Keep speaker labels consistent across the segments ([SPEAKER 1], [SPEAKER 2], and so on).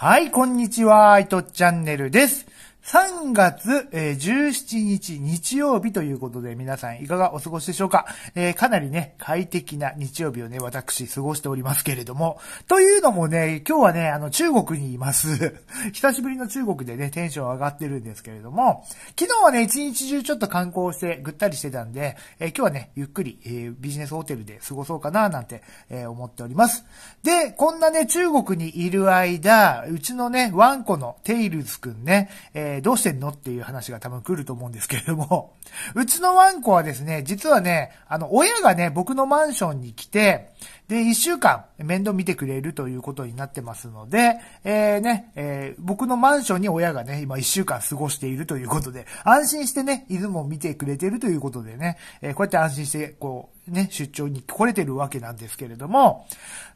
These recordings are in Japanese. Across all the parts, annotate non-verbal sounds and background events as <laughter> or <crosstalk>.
[SPEAKER 1] はい、こんにちは、いとチャンネルです。3月、え17日日曜日ということで皆さんいかがお過ごしでしょうか、えー、かなりね、快適な日曜日をね、私過ごしておりますけれども。というのもね、今日はね、あの中国にいます。<laughs> 久しぶりの中国でね、テンション上がってるんですけれども、昨日はね、一日中ちょっと観光してぐったりしてたんで、えー、今日はね、ゆっくり、えー、ビジネスホテルで過ごそうかななんて、えー、思っております。で、こんなね、中国にいる間、うちのね、ワンコのテイルズくんね、えーえー、どうしてんのっていう話が多分来ると思うんですけれども、<laughs> うちのワンコはですね、実はね、あの、親がね、僕のマンションに来て、で、一週間面倒見てくれるということになってますので、えー、ね、えー、僕のマンションに親がね、今一週間過ごしているということで、安心してね、犬も見てくれてるということでね、えー、こうやって安心して、こう、ね、出張に来れてるわけなんですけれども、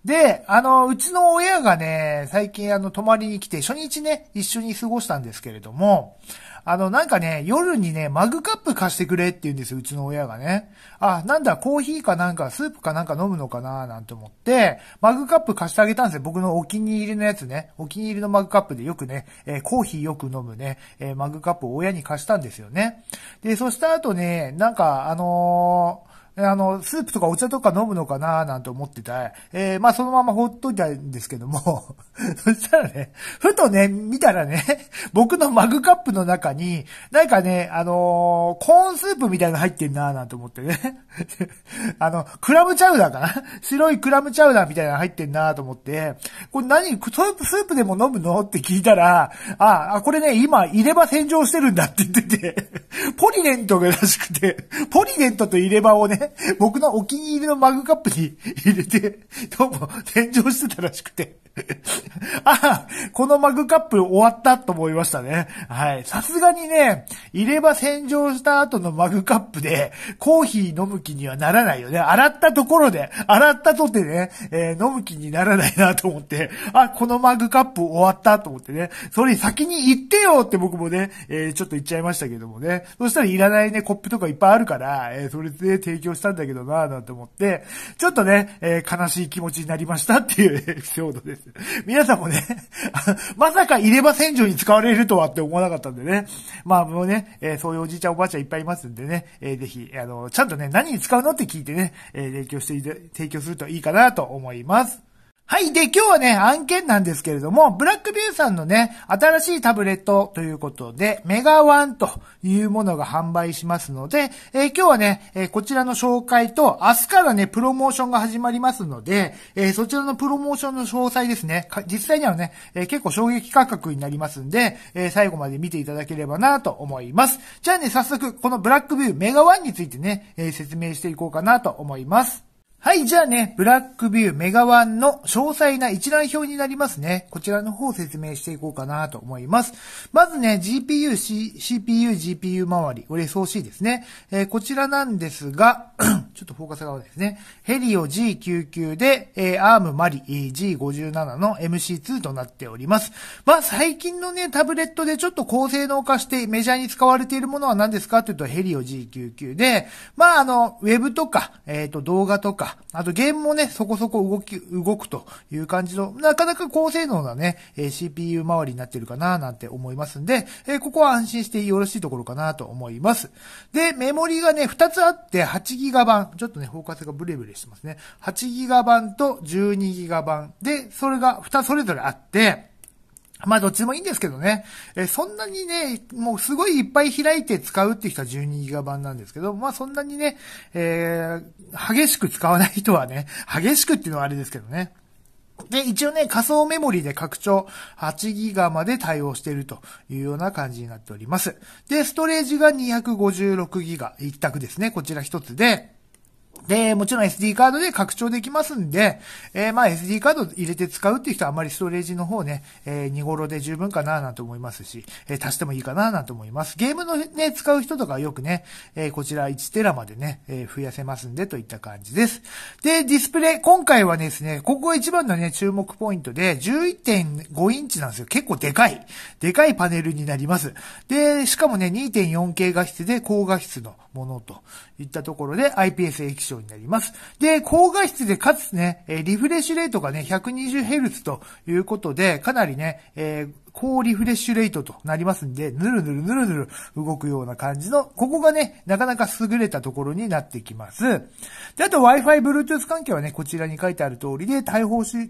[SPEAKER 1] で、あの、うちの親がね、最近あの、泊まりに来て、初日ね、一緒に過ごしたんですけれども、あの、なんかね、夜にね、マグカップ貸してくれって言うんですよ、うちの親がね。あ、なんだ、コーヒーかなんか、スープかなんか飲むのかななんて思って、マグカップ貸してあげたんですよ。僕のお気に入りのやつね。お気に入りのマグカップでよくね、えー、コーヒーよく飲むね、えー、マグカップを親に貸したんですよね。で、そした後ね、なんか、あのーあの、スープとかお茶とか飲むのかななんて思ってた。えー、まあそのまま放っといたんですけども <laughs> そしたらね、ふとね、見たらね、<laughs> 僕のマグカップの中に、なんかね、あのー、コーンスープみたいなの入ってんななんて思ってね <laughs> あの、クラムチャウダーかな白いクラムチャウダーみたいなの入ってんなと思って、これ何、スープでも飲むのって聞いたら、あ、あ、これね、今、入れ歯洗浄してるんだって言っててポリデントがらしくて、ポリデントと入れ歯をね、<laughs> 僕のお気に入りのマグカップに <laughs> 入れて、どうも、天井してたらしくて。あ <laughs> あ、このマグカップ終わったと思いましたね。はい。さすがにね、入れ歯洗浄した後のマグカップで、コーヒー飲む気にはならないよね。洗ったところで、洗ったとてね、えー、飲む気にならないなと思って、あ、このマグカップ終わったと思ってね、それ先に行ってよって僕もね、えー、ちょっと言っちゃいましたけどもね。そしたらいらないね、コップとかいっぱいあるから、えー、それで提供強したんだけどなぁなんて思って、ちょっとね、えー、悲しい気持ちになりましたっていう <laughs> エピソードです。皆さんもね、<laughs> まさか入れ歯洗浄に使われるとはって思わなかったんでね。まあもうね、えー、そういうおじいちゃんおばあちゃんいっぱいいますんでね、えー、ぜひ、あの、ちゃんとね、何に使うのって聞いてね、え提供して、提供するといいかなと思います。はい。で、今日はね、案件なんですけれども、ブラックビューさんのね、新しいタブレットということで、メガワンというものが販売しますので、えー、今日はね、えー、こちらの紹介と、明日からね、プロモーションが始まりますので、えー、そちらのプロモーションの詳細ですね、実際にはね、え結構衝撃価格になりますんで、え最後まで見ていただければなと思います。じゃあね、早速、このブラックビューメガワンについてね、え説明していこうかなと思います。はい、じゃあね、ブラックビューメガワンの詳細な一覧表になりますね。こちらの方を説明していこうかなと思います。まずね、GPU、C、CPU、GPU 周り、これ SOC ですね。えー、こちらなんですが、<coughs> ちょっとフォーカス側ですね。ヘリオ G99 で、えー、ARM マリ G57 の MC2 となっております。まあ、最近のね、タブレットでちょっと高性能化してメジャーに使われているものは何ですかというと、ヘリオ G99 で、まあ、あの、ウェブとか、えっ、ー、と、動画とか、あとゲームもね、そこそこ動き、動くという感じの、なかなか高性能なね、え CPU 周りになってるかななんて思いますんで、えここは安心してよろしいところかなと思います。で、メモリがね、2つあって 8GB 版。ちょっとね、フォーカスがブレブレしてますね。8GB 版と 12GB 版で、それが2それぞれあって、まあどっちでもいいんですけどね。えそんなにね、もうすごいいっぱい開いて使うって人は 12GB 版なんですけど、まあそんなにね、えー、激しく使わない人はね、<laughs> 激しくっていうのはあれですけどね。で、一応ね、仮想メモリで拡張8ギガまで対応しているというような感じになっております。で、ストレージが256 g b 一択ですね。こちら一つで。で、もちろん SD カードで拡張できますんで、えー、まあ SD カード入れて使うっていう人はあまりストレージの方ね、えー、2頃で十分かななんて思いますし、えー、足してもいいかななんて思います。ゲームのね、使う人とかよくね、えー、こちら1テラまでね、えー、増やせますんでといった感じです。で、ディスプレイ、今回はですね、ここが一番のね、注目ポイントで、11.5インチなんですよ。結構でかい。でかいパネルになります。で、しかもね、2.4K 画質で高画質のものといったところで、IPS 液晶必になります。で、高画質でかつね、リフレッシュレートがね、120Hz ということで、かなりね、えー高リフレッシュレートとなりますんで、ぬるぬるぬるぬる動くような感じの、ここがね、なかなか優れたところになってきます。で、あと Wi-Fi、Bluetooth 関係はね、こちらに書いてある通りで、対応周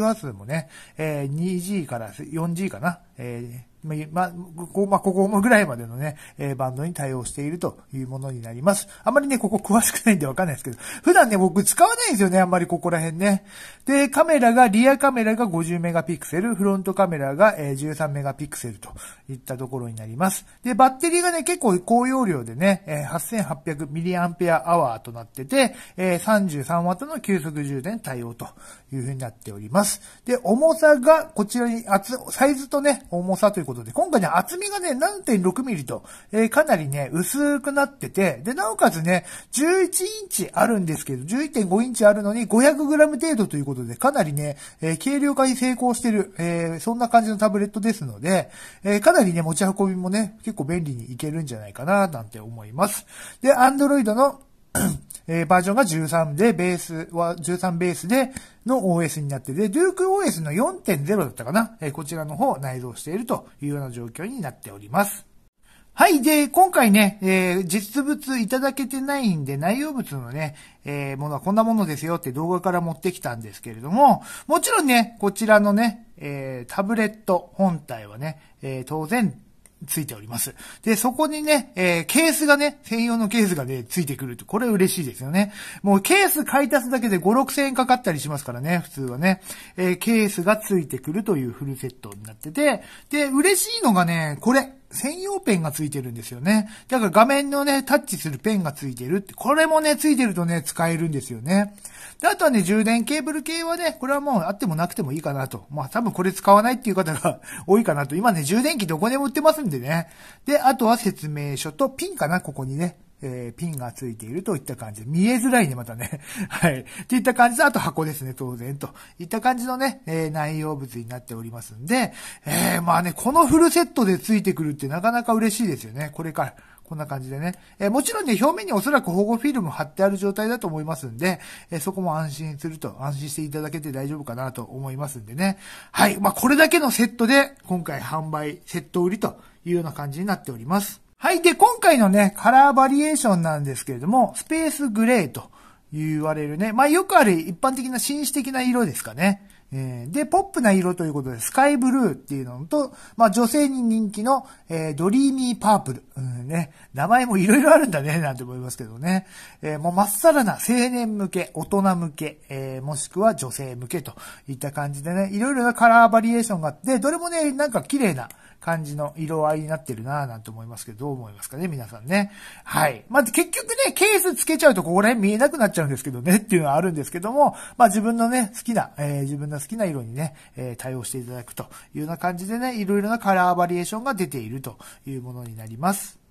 [SPEAKER 1] 波数もね、えー、2G から 4G かな、えーまあ、ここ、まあ、ここぐらいまでのね、えー、バンドに対応しているというものになります。あまりね、ここ詳しくないんでわかんないですけど、普段ね、僕使わないんですよね、あんまりここら辺ね。で、カメラが、リアカメラが50メガピクセル、フロントカメラが、えー、13メガピクセルといったところになります。で、バッテリーがね、結構高容量でね、えー、8800mAh となってて、えー、33W の急速充電対応というふうになっております。で、重さが、こちらに、厚、サイズとね、重さということことで、今回ね、厚みがね、7.6ミリと、えー、かなりね、薄くなってて、で、なおかつね、11インチあるんですけど、11.5インチあるのに 500g 程度ということで、かなりね、えー、軽量化に成功してる、えー、そんな感じのタブレットですので、えかなりね、持ち運びもね、結構便利にいけるんじゃないかな、なんて思います。で、Android の <clears throat> えー、バージョンが13で、ベースは、13ベースでの OS になってで、DukeOS の4.0だったかな、えー、こちらの方を内蔵しているというような状況になっております。はい。で、今回ね、えー、実物いただけてないんで、内容物のね、えー、ものはこんなものですよって動画から持ってきたんですけれども、もちろんね、こちらのね、えー、タブレット本体はね、え当然ついております。で、そこにね、えー、ケースがね、専用のケースがね、ついてくると、これ嬉しいですよね。もうケース買い足すだけで5、6千円かかったりしますからね、普通はね。えー、ケースがついてくるというフルセットになってて、で、嬉しいのがね、これ。専用ペンがついてるんですよね。だから画面のね、タッチするペンがついてるって、これもね、ついてるとね、使えるんですよね。で、あとはね、充電ケーブル系はね、これはもうあってもなくてもいいかなと。まあ多分これ使わないっていう方が <laughs> 多いかなと。今ね、充電器どこでも売ってますんでね。で、あとは説明書とピンかな、ここにね。えー、ピンがついているといった感じで、見えづらいね、またね。<laughs> はい。といった感じで、あと箱ですね、当然、といった感じのね、えー、内容物になっておりますんで、えー、まあね、このフルセットでついてくるってなかなか嬉しいですよね、これから。こんな感じでね。えー、もちろんね、表面におそらく保護フィルム貼ってある状態だと思いますんで、えー、そこも安心すると、安心していただけて大丈夫かなと思いますんでね。はい。まあ、これだけのセットで、今回販売、セット売りというような感じになっております。はい。で、今回のね、カラーバリエーションなんですけれども、スペースグレーと言われるね。まあ、よくある一般的な紳士的な色ですかね。えで、ポップな色ということで、スカイブルーっていうのと、まあ、女性に人気の、えー、ドリーミーパープル。うん、ね。名前もいろいろあるんだね、なんて思いますけどね。えー、もうまっさらな青年向け、大人向け、えー、もしくは女性向けといった感じでね、いろいろなカラーバリエーションがあって、どれもね、なんか綺麗な、感じの色合いになってるなぁなんて思いますけど、どう思いますかね、皆さんね。はい。まあ、結局ね、ケースつけちゃうとここら辺見えなくなっちゃうんですけどねっていうのはあるんですけども、まあ、自分のね、好きな、えー、自分の好きな色にね、えー、対応していただくというような感じでね、いろいろなカラーバリエーションが出ているというものになります。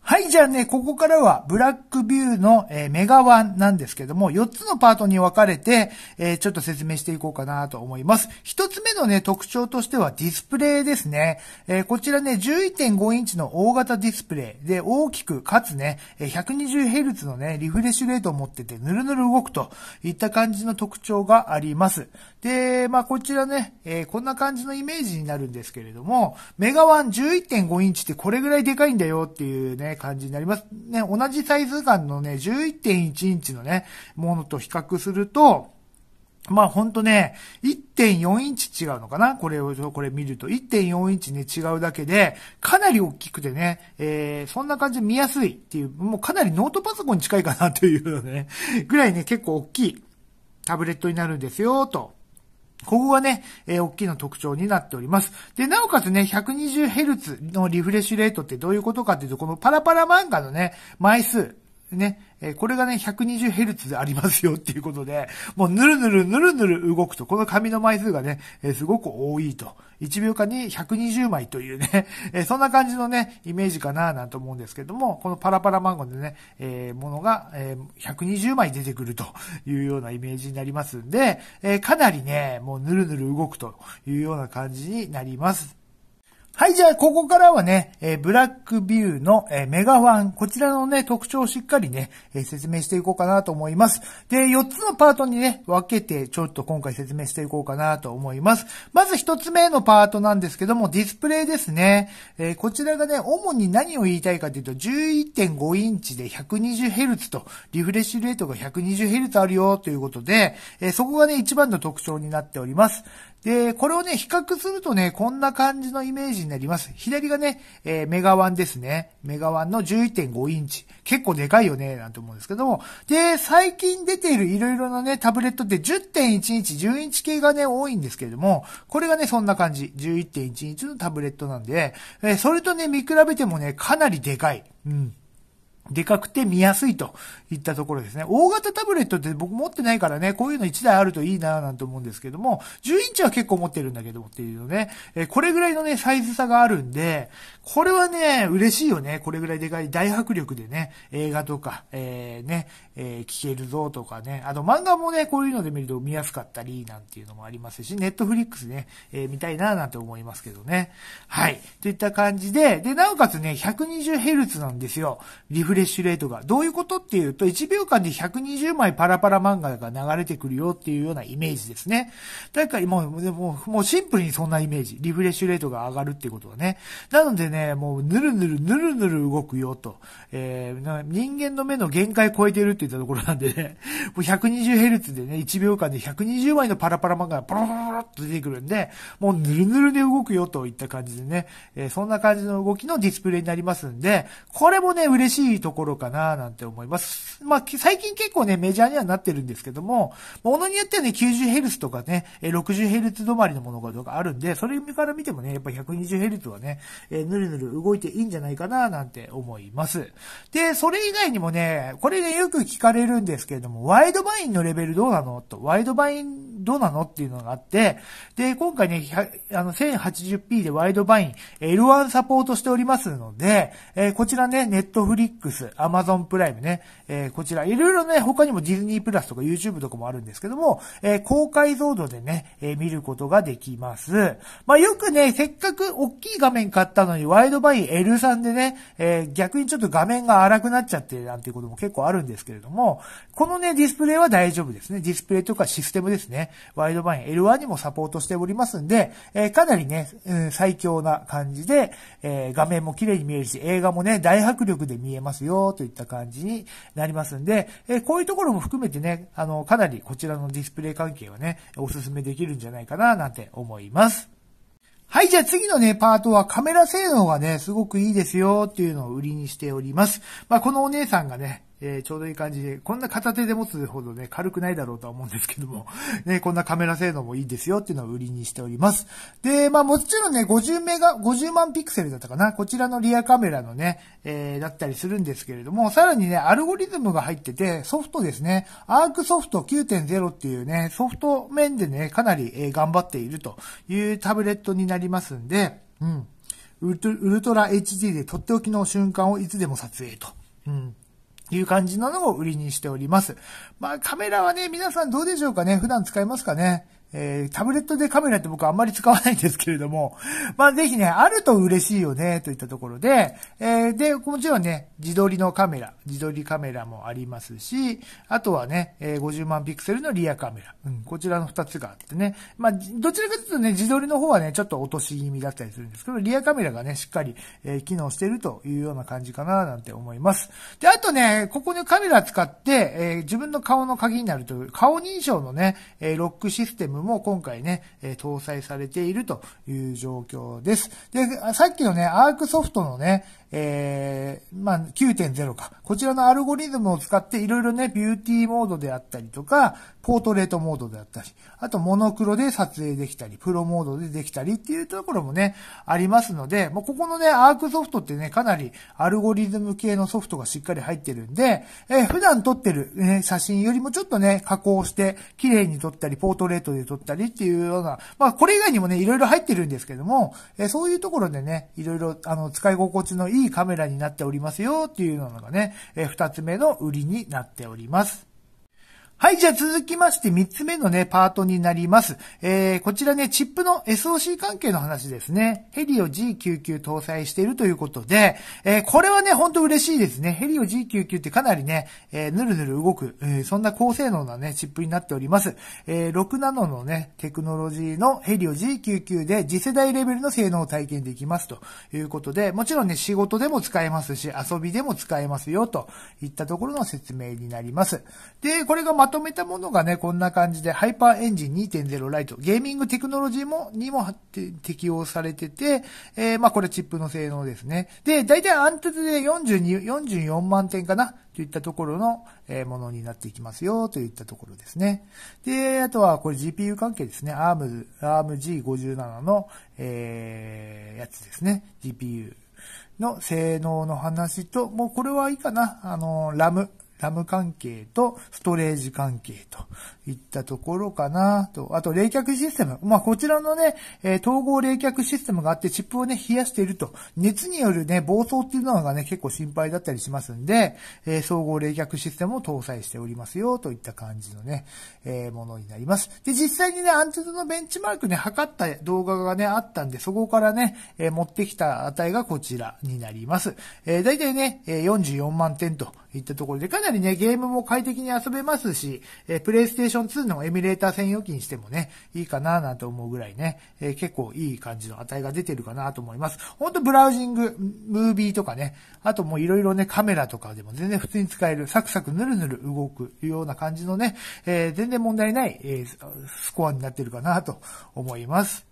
[SPEAKER 1] はい、じゃあね、ここからは、ブラックビューの、えー、メガワンなんですけども、4つのパートに分かれて、えー、ちょっと説明していこうかなと思います。1つ目のね、特徴としてはディスプレイですね。えー、こちらね、11.5インチの大型ディスプレイで、大きく、かつね、120Hz のね、リフレッシュレートを持ってて、ぬるぬる動くといった感じの特徴があります。で、まあ、こちらね、えこんな感じのイメージになるんですけれども、メガワン11.5インチってこれぐらいでかいんだよっていうね、ね、感じになります。ね、同じサイズ感のね、11.1インチのね、ものと比較すると、まあほんとね、1.4インチ違うのかなこれを、これ見ると。1.4インチね、違うだけで、かなり大きくてね、えー、そんな感じで見やすいっていう、もうかなりノートパソコンに近いかなというね、ぐらいね、結構大きいタブレットになるんですよ、と。ここがね、えー、大きな特徴になっております。で、なおかつね、120Hz のリフレッシュレートってどういうことかっていうと、このパラパラ漫画のね、枚数、ね、えこれがね、120Hz でありますよっていうことで、もうぬるぬるぬるぬる動くと、この紙の枚数がね、えすごく多いと。1秒間に120枚というね、<laughs> えそんな感じのね、イメージかななんて思うんですけども、このパラパラマンゴでね、えものが、え120枚出てくるというようなイメージになりますんで、えかなりね、もうぬるぬる動くというような感じになります。はい、じゃあ、ここからはね、えー、ブラックビューの、えー、メガファン、こちらのね、特徴をしっかりね、えー、説明していこうかなと思います。で、4つのパートにね、分けて、ちょっと今回説明していこうかなと思います。まず1つ目のパートなんですけども、ディスプレイですね。えこちらがね、主に何を言いたいかというと、11.5インチで 120Hz と、リフレッシュレートが 120Hz あるよということで、えそこがね、一番の特徴になっております。で、これをね、比較するとね、こんな感じのイメージになります。左がね、えー、メガワンですね。メガワンの11.5インチ。結構でかいよね、なんて思うんですけども。で、最近出ているいろいろなね、タブレットって10.1インチ、10インチ系がね、多いんですけれども、これがね、そんな感じ。11.1インチのタブレットなんで、えー、それとね、見比べてもね、かなりでかい。うん。でかくて見やすいといったところですね。大型タブレットって僕持ってないからね、こういうの1台あるといいなぁなんて思うんですけども、10インチは結構持ってるんだけどもっていうのね、えこれぐらいのね、サイズ差があるんで、これはね、嬉しいよね。これぐらいでかい大迫力でね、映画とか、えー、ね、えー、聞けるぞとかね、あと漫画もね、こういうので見ると見やすかったりなんていうのもありますし、ネットフリックスね、えー、見たいなぁなんて思いますけどね。はい。といった感じで、で、なおかつね、120Hz なんですよ。リフレッシュレートが。どういうことっていうと、1秒間で120枚パラパラ漫画が流れてくるよっていうようなイメージですね。だからもう、ももうシンプルにそんなイメージ。リフレッシュレートが上がるってことはね。なのでね、もう、ぬるぬる、ぬるぬる動くよと。えー、人間の目の限界超えてるって言ったところなんでね、<laughs> もう 120Hz でね、1秒間で120枚のパラパラ漫画がポロポロポロっと出てくるんで、もうぬるぬるで動くよといった感じでね、えそんな感じの動きのディスプレイになりますんで、これもね、嬉しいところかななんて思います。まあ、最近結構ね、メジャーにはなってるんですけども、ものによってはね、90Hz とかね、60Hz 止まりのものがとかあるんで、それから見てもね、やっぱ 120Hz はね、えぬるぬる動いていいんじゃないかななんて思います。で、それ以外にもね、これね、よく聞かれるんですけれども、ワイドバインのレベルどうなのと、ワイドバインどうなのっていうのがあって、で、今回ね、あの、1080p でワイドバイン、L1 サポートしておりますので、えー、こちらね、ネットフリック Amazon プライムね、えー、こちら、いろいろね、他にもディズニープラスとか YouTube とかもあるんですけども、えー、高解像度でね、え見ることができます。まあ、よくね、せっかく大きい画面買ったのに、ワイドバイン L3 でね、え逆にちょっと画面が荒くなっちゃってなんていうことも結構あるんですけれども、このね、ディスプレイは大丈夫ですね。ディスプレイとかシステムですね。ワイドバイン L1 にもサポートしておりますんで、えー、かなりね、うん、最強な感じで、えー、画面も綺麗に見えるし、映画もね、大迫力で見えますよ、といった感じになりますんで、えー、こういうところも含めてね、あの、かなりこちらのディスプレイ関係はね、おすすめできるんじゃないかな、なんて思います。はい、じゃあ次のね、パートはカメラ性能がね、すごくいいですよっていうのを売りにしております。まあ、このお姉さんがね、えー、ちょうどいい感じで、こんな片手で持つほどね、軽くないだろうとは思うんですけども、<laughs> ね、こんなカメラ性能もいいですよっていうのを売りにしております。で、まあもちろんね、50メガ、50万ピクセルだったかな、こちらのリアカメラのね、えー、だったりするんですけれども、さらにね、アルゴリズムが入ってて、ソフトですね、アークソフト9.0っていうね、ソフト面でね、かなり、えー、頑張っているというタブレットになりますんで、うん。ウルトラ HD でとっておきの瞬間をいつでも撮影と。うん。いう感じなのを売りにしております。まあカメラはね、皆さんどうでしょうかね普段使いますかねえー、タブレットでカメラって僕あんまり使わないんですけれども、<laughs> まあぜひね、あると嬉しいよね、といったところで、えー、で、もちろんね、自撮りのカメラ、自撮りカメラもありますし、あとはね、えー、50万ピクセルのリアカメラ、うん、こちらの2つがあってね、まあ、どちらかというとね、自撮りの方はね、ちょっと落とし気味だったりするんですけど、リアカメラがね、しっかり、え機能してるというような感じかな、なんて思います。で、あとね、ここにカメラ使って、え自分の顔の鍵になるという、顔認証のね、えロックシステムムも今回ね、え搭載されているという状況です。で、さっきのね、アークソフトのね、えー、まあ、9.0か。こちらのアルゴリズムを使っていろいろね、ビューティーモードであったりとか、ポートレートモードであったり、あとモノクロで撮影できたり、プロモードでできたりっていうところもね、ありますので、もうここのね、アークソフトってね、かなりアルゴリズム系のソフトがしっかり入ってるんで、えー、普段撮ってる、ね、写真よりもちょっとね、加工して、綺麗に撮ったり、ポートレートで取ったりっていうような、まあこれ以外にもね、いろいろ入ってるんですけども、えそういうところでね、いろいろあの使い心地のいいカメラになっておりますよっていうのがね、え2つ目の売りになっております。はい、じゃあ続きまして3つ目のね、パートになります。えー、こちらね、チップの SOC 関係の話ですね。ヘリオ G99 搭載しているということで、えー、これはね、ほんと嬉しいですね。ヘリオ G99 ってかなりね、えー、ぬるぬる動く、えー、そんな高性能なね、チップになっております。えー、6ナノのね、テクノロジーのヘリオ G99 で次世代レベルの性能を体験できますということで、もちろんね、仕事でも使えますし、遊びでも使えますよといったところの説明になります。で、これがままとめたものがね、こんな感じで、ハイパーエンジン2.0ライト、ゲーミングテクノロジーも、にも適用されてて、えー、まあこれチップの性能ですね。で、大体アンテナで42、44万点かなといったところの、えものになっていきますよ、といったところですね。で、あとはこれ GPU 関係ですね。ARM、ARMG57 の、えー、やつですね。GPU の性能の話と、もうこれはいいかな。あの、ラム。ラム関係とストレージ関係といったところかなと。あと、冷却システム。まあ、こちらのね、えー、統合冷却システムがあって、チップをね、冷やしていると。熱によるね、暴走っていうのがね、結構心配だったりしますんで、えー、総合冷却システムを搭載しておりますよ、といった感じのね、えー、ものになります。で、実際にね、アンテナのベンチマークね、測った動画がね、あったんで、そこからね、え持ってきた値がこちらになります。えー、大体ね、え44万点といったところで、かなりね、ゲームも快適に遊べますし、えプレイステーションション2のエミュレーター専用機にしてもね、いいかななんて思うぐらいね、えー、結構いい感じの値が出てるかなと思います。ほんとブラウジング、ムービーとかね、あともういろいろね、カメラとかでも全然普通に使える、サクサクヌルヌル動くような感じのね、えー、全然問題ない、えー、スコアになってるかなと思います。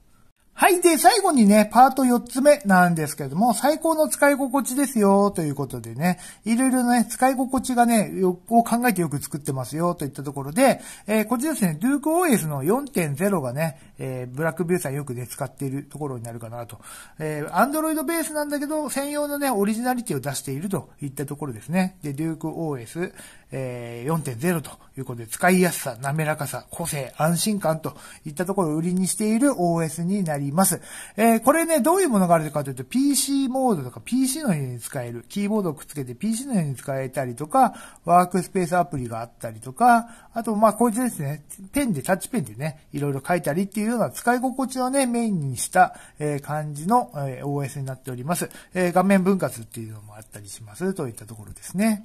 [SPEAKER 1] はい。で、最後にね、パート4つ目なんですけれども、最高の使い心地ですよ、ということでね、いろいろね、使い心地がね、よを考えてよく作ってますよ、といったところで、えー、こちらですね、DukeOS の4.0がね、えー、ブラックビューさんよくね、使っているところになるかなと。えー、Android ベースなんだけど、専用のね、オリジナリティを出しているといったところですね。で、DukeOS、えー、4.0ということで、使いやすさ、滑らかさ、個性、安心感といったところを売りにしている OS になります。えー、これね、どういうものがあるかというと、PC モードとか PC のように使える、キーボードをくっつけて PC のように使えたりとか、ワークスペースアプリがあったりとか、あと、まこいつですね、ペンで、タッチペンでね、いろいろ書いたりっていうような使い心地をね、メインにした、え感じの、え OS になっております。えー、画面分割っていうのもあったりします、といったところですね。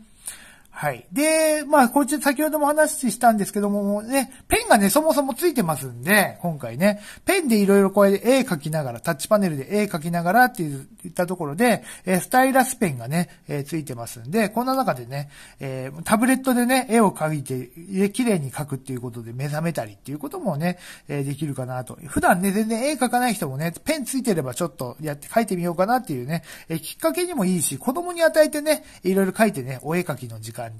[SPEAKER 1] はい。で、まあ、こっち先ほども話したんですけども、ね、ペンがね、そもそもついてますんで、今回ね、ペンでいろいろこうやって絵描きながら、タッチパネルで絵描きながらって言ったところで、えスタイラスペンがね、えついてますんで、こんな中でね、えタブレットでね、絵を描いて、綺麗に描くっていうことで目覚めたりっていうこともね、えできるかなと。普段ね、全然絵描かない人もね、ペンついてればちょっとやって描いてみようかなっていうね、えきっかけにもいいし、子供に与えてね、いろいろ描いてね、お絵描きの時間か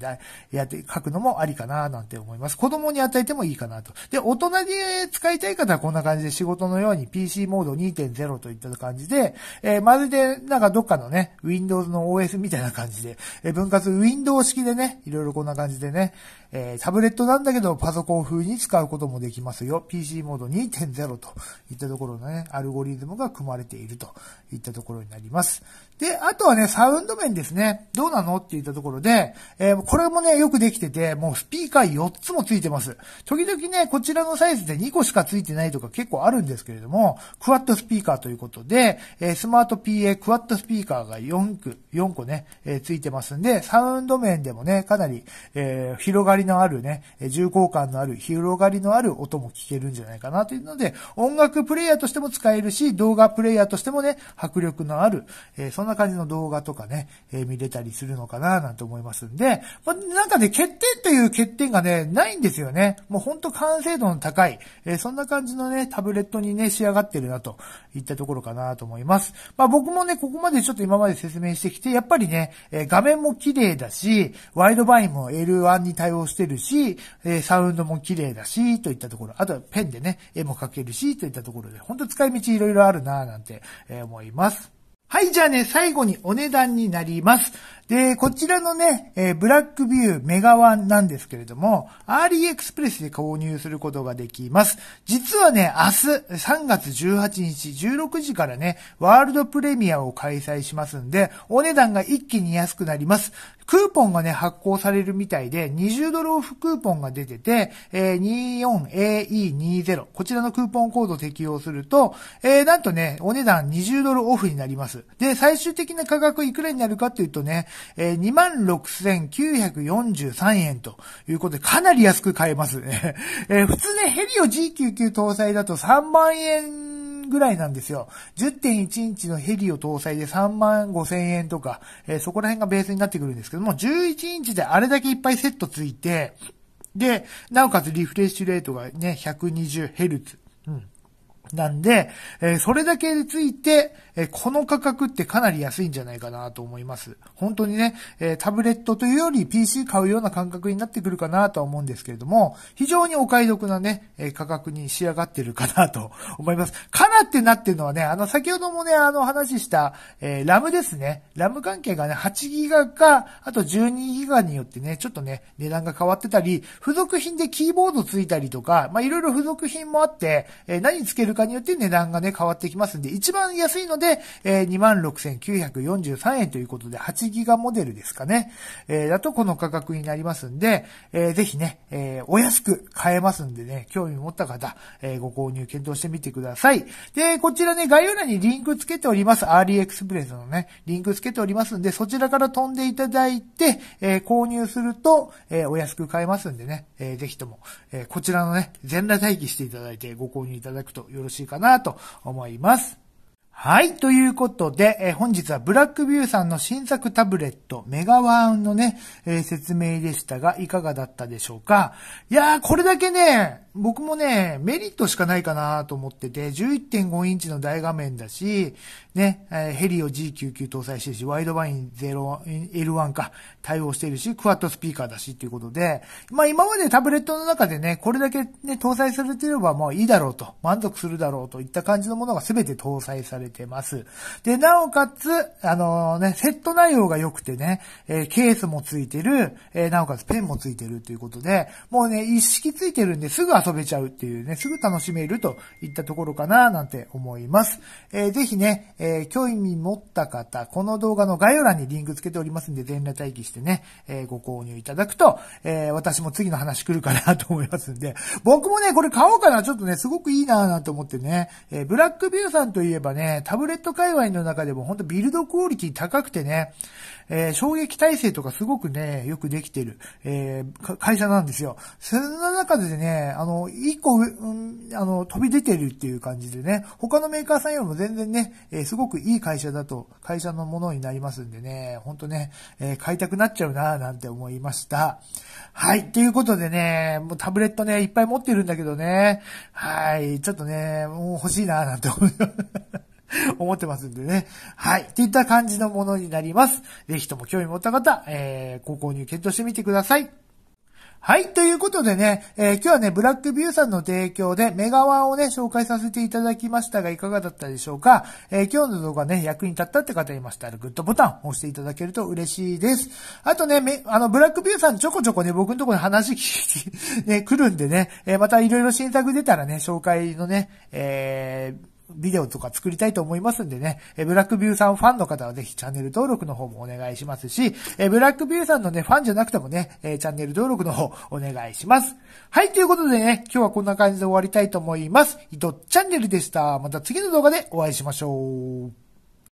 [SPEAKER 1] みやって書くのもありかななんて思います。子供に与えてもいいかなと。で、大人に使いたい方はこんな感じで仕事のように PC モード2.0といった感じで、えー、まるでなんかどっかのね、Windows の OS みたいな感じで、えー、分割 Windows 式でね、いろいろこんな感じでね、えー、タブレットなんだけどパソコン風に使うこともできますよ。PC モード2.0といったところのね、アルゴリズムが組まれているといったところになります。で、あとはね、サウンド面ですね。どうなのって言ったところで、えー、これもね、よくできてて、もうスピーカー4つもついてます。時々ね、こちらのサイズで2個しかついてないとか結構あるんですけれども、クワッドスピーカーということで、えスマート PA クワッドスピーカーが4個、4個ね、えー、ついてますんで、サウンド面でもね、かなり、えー、広がりりのあるね、重厚感のある、広がりのある音も聞けるんじゃないかなというので、音楽プレイヤーとしても使えるし、動画プレイヤーとしてもね、迫力のある、えー、そんな感じの動画とかね、えー、見れたりするのかななんて思いますんで、まあ、なんかね、欠点という欠点がね、ないんですよね。もうほんと完成度の高い、えー、そんな感じのね、タブレットにね、仕上がってるなといったところかなと思います。まあ僕もね、ここまでちょっと今まで説明してきて、やっぱりね、え画面も綺麗だし、ワイドバインも L1 に対応してしてるし、えサウンドも綺麗だし、といったところ。あとはペンでね、絵も描けるし、といったところで、ほんと使い道いろいろあるなぁなんて、え思います。はい、じゃあね、最後にお値段になります。で、こちらのね、えー、ブラックビューメガワンなんですけれども、アーリーエクスプレスで購入することができます。実はね、明日3月18日16時からね、ワールドプレミアを開催しますんで、お値段が一気に安くなります。クーポンがね、発行されるみたいで、20ドルオフクーポンが出てて、え 24AE20。こちらのクーポンコードを適用すると、えー、なんとね、お値段20ドルオフになります。で、最終的な価格いくらになるかっていうとね、えー、26,943円ということで、かなり安く買えますね。えー、普通ね、ヘリオ G99 搭載だと3万円ぐらいなんですよ。10.1インチのヘリを搭載で3万5千円とか、えー、そこら辺がベースになってくるんですけども、11インチであれだけいっぱいセットついて、で、なおかつリフレッシュレートがね、120Hz。うん。なんで、えそれだけについて、えこの価格ってかなり安いんじゃないかなと思います。本当にね、えタブレットというより PC 買うような感覚になってくるかなとは思うんですけれども、非常にお買い得なね、え価格に仕上がってるかなと思います。かなってなってるのはね、あの、先ほどもね、あの話した、えー、ラムですね。ラム関係がね、8ギガか、あと12ギガによってね、ちょっとね、値段が変わってたり、付属品でキーボードついたりとか、まいろいろ付属品もあって、え何つけるによって値段がね、変わってきますんで、一番安いので、えー、26,943円ということで、8ギガモデルですかね。えー、だとこの価格になりますんで、えー、ぜひね、えー、お安く買えますんでね、興味持った方、えー、ご購入検討してみてください。で、こちらね、概要欄にリンクつけております。リーエクスプレスのね、リンクつけておりますんで、そちらから飛んでいただいて、えー、購入すると、えー、お安く買えますんでね、えー、ぜひとも、えー、こちらのね、全裸待機していただいてご購入いただくとよろしいよろしいかなと思います。はい。ということで、え本日はブラックビューさんの新作タブレット、メガワンのね、えー、説明でしたが、いかがだったでしょうかいやー、これだけね、僕もね、メリットしかないかなと思ってて、11.5インチの大画面だし、ね、ヘリを G99 搭載してるし、ワイドバイン 0L1 か対応してるし、クワッドスピーカーだしっていうことで、まあ今までタブレットの中でね、これだけね、搭載されてればもういいだろうと、満足するだろうといった感じのものが全て搭載されてます。で、なおかつ、あのね、セット内容が良くてね、えケースもついてる、えなおかつペンもついてるということで、もうね、一式ついてるんですぐ遊べちゃうっていうね、すぐ楽しめるといったところかな、なんて思います。えー、ぜひね、えー、興味持った方、この動画の概要欄にリンクつけておりますんで、全裸待機してね、えー、ご購入いただくと、えー、私も次の話来るかなと思いますんで、僕もね、これ買おうかな、ちょっとね、すごくいいな、なんて思ってね、えー、ブラックビューさんといえばね、タブレット界隈の中でも本当ビルドクオリティ高くてね、えー、衝撃耐性とかすごくね、よくできてる、えー、会社なんですよ。そんな中でね、あの、の、一個、うん、あの、飛び出てるっていう感じでね、他のメーカーさんよりも全然ね、えー、すごくいい会社だと、会社のものになりますんでね、ほんとね、えー、買いたくなっちゃうなぁなんて思いました。はい、ということでね、もうタブレットね、いっぱい持ってるんだけどね、はい、ちょっとね、もう欲しいなぁなんて思 <laughs> 思ってますんでね。はい。っていった感じのものになります。ぜひとも興味持った方、えー、ご購入検討してみてください。はい、ということでね、えー、今日はね、ブラックビューさんの提供でメガワンをね、紹介させていただきましたが、いかがだったでしょうか、えー、今日の動画ね、役に立ったって方いましたら、グッドボタンを押していただけると嬉しいです。あとね、め、あの、ブラックビューさんちょこちょこね、僕のところに話聞いて、ね、来るんでね、えー、またいろいろ新作出たらね、紹介のね、えー、ビデオとか作りたいと思いますんでね、えブラックビューさんファンの方はぜひチャンネル登録の方もお願いしますし、えブラックビューさんのね、ファンじゃなくてもね、えチャンネル登録の方お願いします。はい、ということでね、今日はこんな感じで終わりたいと思います。伊藤チャンネルでした。また次の動画でお会いしましょう。